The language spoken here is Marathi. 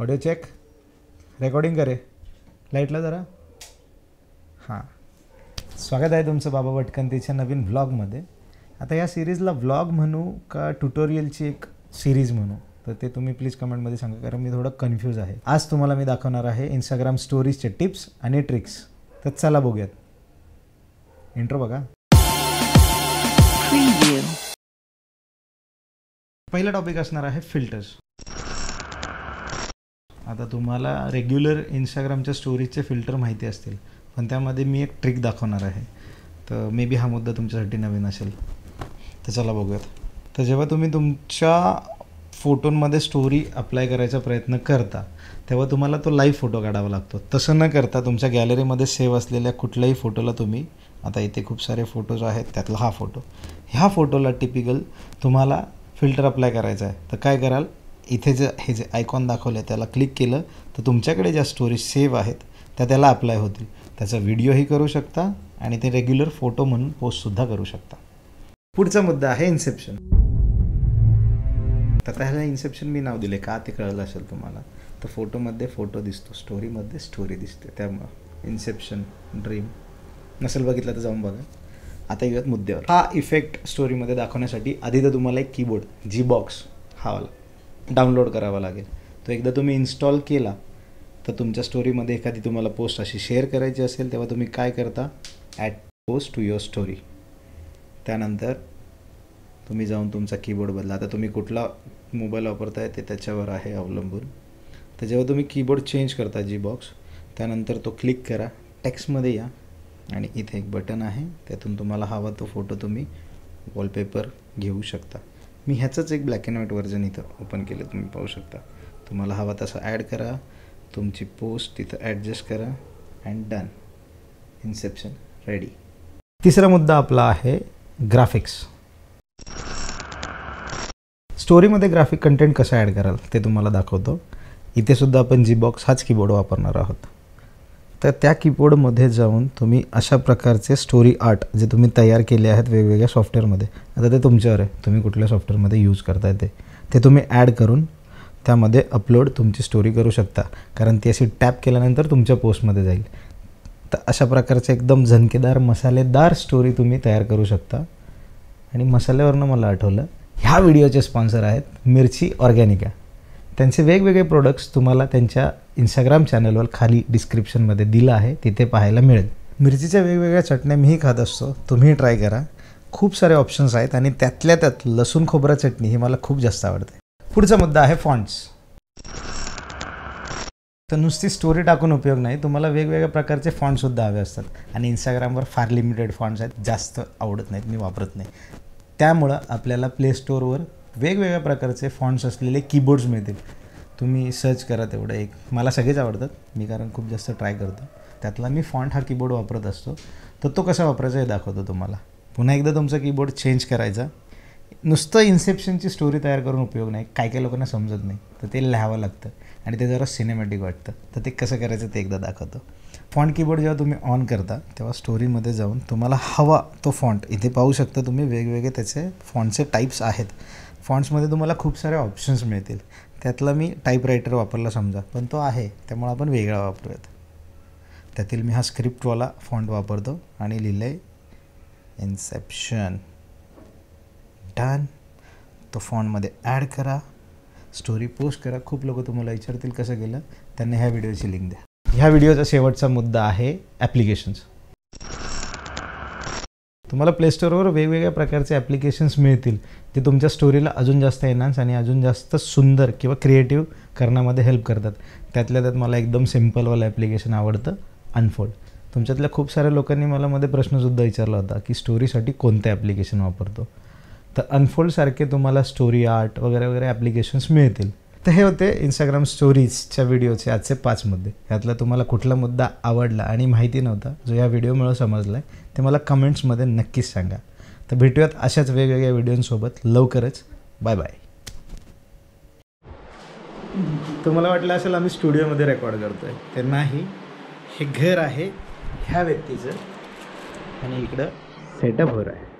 ऑडिओ चेक रेकॉर्डिंग करे लाईटला जरा हां स्वागत आहे तुमचं बाबा भटकंतीच्या नवीन व्लॉगमध्ये आता या सिरीजला व्लॉग म्हणू का ट्युटोरियलची एक सिरीज म्हणू तर ते तुम्ही प्लीज कमेंटमध्ये सांगा कारण मी थोडं कन्फ्यूज आहे आज तुम्हाला मी दाखवणार आहे इंस्टाग्राम स्टोरीजचे टिप्स आणि ट्रिक्स तर चला बघूयात इंट्रो बघा पहिला टॉपिक असणार आहे फिल्टर्स आता तुम्हाला रेग्युलर इंस्टाग्रामच्या स्टोरीजचे फिल्टर माहिती असतील पण त्यामध्ये मी एक ट्रिक दाखवणार आहे तर मे बी हा मुद्दा तुमच्यासाठी नवीन असेल तर चला बघूयात तर जेव्हा तुम्ही तुमच्या फोटोंमध्ये स्टोरी अप्लाय करायचा प्रयत्न करता तेव्हा तुम्हाला तो लाईव्ह फोटो काढावा लागतो तसं न करता तुमच्या गॅलरीमध्ये सेव्ह असलेल्या कुठल्याही फोटोला तुम्ही आता इथे खूप सारे फोटोज आहेत त्यातला हा फोटो ह्या फोटोला टिपिकल तुम्हाला फिल्टर अप्लाय करायचा आहे तर काय कराल इथे जे हे जे आयकॉन दाखवलं आहे त्याला क्लिक केलं तर तुमच्याकडे ज्या स्टोरेज सेव्ह आहेत त्या त्याला अप्लाय होतील त्याचा व्हिडिओही करू शकता आणि ते रेग्युलर फोटो म्हणून पोस्टसुद्धा करू शकता पुढचा मुद्दा आहे इन्सेप्शन तर त्याला इन्सेप्शन मी नाव दिले का ते कळलं असेल तुम्हाला तर फोटोमध्ये फोटो दिसतो स्टोरीमध्ये स्टोरी दिसते त्यामुळं इन्सेप्शन ड्रीम नसेल बघितलं तर जाऊन बघा आता येऊयात मुद्द्यावर हा इफेक्ट स्टोरीमध्ये दाखवण्यासाठी आधी तर तुम्हाला एक कीबोर्ड जी बॉक्स हा वाला डाउनलोड करावा लागेल तो एकदा तुम्ही इन्स्टॉल केला तर तुमच्या स्टोरीमध्ये एखादी तुम्हाला पोस्ट अशी शेअर करायची असेल तेव्हा तुम्ही काय करता add post to your story त्यानंतर तुम्ही जाऊन तुमचा कीबोर्ड बदला आता तुम्ही कुठला मोबाईल वापरताय ते त्याच्यावर आहे अवलंबून तर जेव्हा तुम्ही कीबोर्ड चेंज करता जी बॉक्स त्यानंतर तो क्लिक करा टेक्स्टमध्ये या आणि इथे एक बटन आहे त्यातून तुम्हाला हवा तो फोटो तुम्ही वॉलपेपर घेऊ शकता मी ह्याचंच एक ब्लॅक अँड व्हाईट व्हर्जन इथं ओपन केलं तुम्ही पाहू शकता तुम्हाला हवा तसा ॲड करा तुमची पोस्ट तिथं ॲडजस्ट करा अँड डन इन्सेप्शन रेडी तिसरा मुद्दा आपला आहे ग्राफिक्स स्टोरीमध्ये ग्राफिक कंटेंट कसं ॲड कराल ते तुम्हाला दाखवतो इथे सुद्धा आपण जी बॉक्स हाच कीबोर्ड वापरणार आहोत तर त्या कीबोर्डमध्ये जाऊन तुम्ही अशा प्रकारचे स्टोरी आर्ट जे तुम्ही तयार केले आहेत वेगवेगळ्या सॉफ्टवेअरमध्ये आता ते तुमच्यावर आहे तुम्ही कुठल्या सॉफ्टवेअरमध्ये यूज करताय ते ते तुम्ही ॲड करून त्यामध्ये अपलोड तुमची स्टोरी करू शकता कारण ती अशी टॅप केल्यानंतर तुमच्या पोस्टमध्ये जाईल तर अशा प्रकारचे एकदम झणकेदार मसालेदार स्टोरी तुम्ही तयार करू शकता आणि मसाल्यावरनं मला आठवलं ह्या व्हिडिओचे स्पॉन्सर आहेत मिरची ऑर्गॅनिका त्यांचे वेगवेगळे प्रोडक्ट्स तुम्हाला त्यांच्या इंस्टाग्राम चॅनलवर खाली डिस्क्रिप्शनमध्ये दिलं आहे तिथे पाहायला मिळेल मिरचीच्या वेगवेगळ्या चटण्या मीही खात असतो तुम्ही ट्राय करा खूप सारे ऑप्शन्स आहेत आणि त्यातल्या त्यात लसूण खोबरा चटणी ही मला खूप जास्त आवडते पुढचा मुद्दा आहे फॉन्ट्स तर नुसती स्टोरी टाकून उपयोग नाही तुम्हाला वेगवेगळ्या प्रकारचे फॉन्टसुद्धा हवे असतात आणि इंस्टाग्रामवर फार लिमिटेड फॉन्ट्स आहेत जास्त आवडत नाहीत मी वापरत नाही त्यामुळं आपल्याला प्ले स्टोअरवर वेगवेगळ्या प्रकारचे फॉन्ट्स असलेले कीबोर्ड्स मिळतील तुम्ही सर्च करा तेवढं एक मला सगळेच आवडतात मी कारण खूप जास्त ट्राय करतो त्यातला मी फॉन्ट हा कीबोर्ड वापरत असतो तर तो कसा वापरायचा हे दाखवतो तुम्हाला पुन्हा एकदा तुमचा कीबोर्ड चेंज करायचा नुसतं इन्सेप्शनची स्टोरी तयार करून उपयोग नाही काय काय लोकांना समजत नाही तर ते लिहावं लागतं आणि ते जरा सिनेमॅटिक वाटतं तर ते कसं करायचं ते एकदा दाखवतो फॉन्ट कीबोर्ड जेव्हा तुम्ही ऑन करता तेव्हा स्टोरीमध्ये जाऊन तुम्हाला हवा तो फॉन्ट इथे पाहू शकता तुम्ही वेगवेगळे त्याचे फॉन्टचे टाईप्स आहेत फॉन्ट्समध्ये तुम्हाला खूप सारे ऑप्शन्स मिळतील त्यातला मी टाईपरायटर वापरला समजा पण तो आहे त्यामुळे आपण वेगळा वापरूयात त्यातील मी हा स्क्रिप्टवाला फॉन्ट वापरतो आणि लिहिलं आहे इन्सेप्शन डन तो फॉन्टमध्ये ॲड करा स्टोरी पोस्ट करा खूप लोक तुम्हाला विचारतील कसं गेलं त्यांना ह्या व्हिडिओची लिंक द्या ह्या व्हिडिओचा शेवटचा मुद्दा आहे ॲप्लिकेशन्स तुम्हाला प्ले स्टोअरवर वेगवेगळ्या प्रकारचे ॲप्लिकेशन्स मिळतील ते तुमच्या स्टोरीला अजून जास्त एनहान्स आणि अजून जास्त सुंदर किंवा क्रिएटिव्ह करण्यामध्ये हेल्प करतात त्यातल्या त्यात मला एकदम सिम्पलवालं ॲप्लिकेशन आवडतं अनफोल्ड तुमच्यातल्या खूप साऱ्या लोकांनी मला मध्ये प्रश्नसुद्धा विचारला होता की स्टोरीसाठी कोणते ॲप्लिकेशन वापरतो तर अनफोल्डसारखे तुम्हाला स्टोरी आर्ट वगैरे वगैरे ॲप्लिकेशन्स मिळतील तर हे होते इंस्टाग्राम स्टोरीजच्या व्हिडिओचे आजचे पाच मुद्दे यातला तुम्हाला कुठला मुद्दा आवडला आणि माहिती नव्हता जो या व्हिडिओमुळे समजला आहे ते मला कमेंट्समध्ये नक्कीच सांगा तर भेटूयात अशाच वेगवेगळ्या व्हिडिओंसोबत लवकरच बाय बाय तुम्हाला वाटलं असेल आम्ही स्टुडिओमध्ये रेकॉर्ड करतोय ते नाही हे घर आहे ह्या व्यक्तीचं आणि इकडं सेटअप घर आहे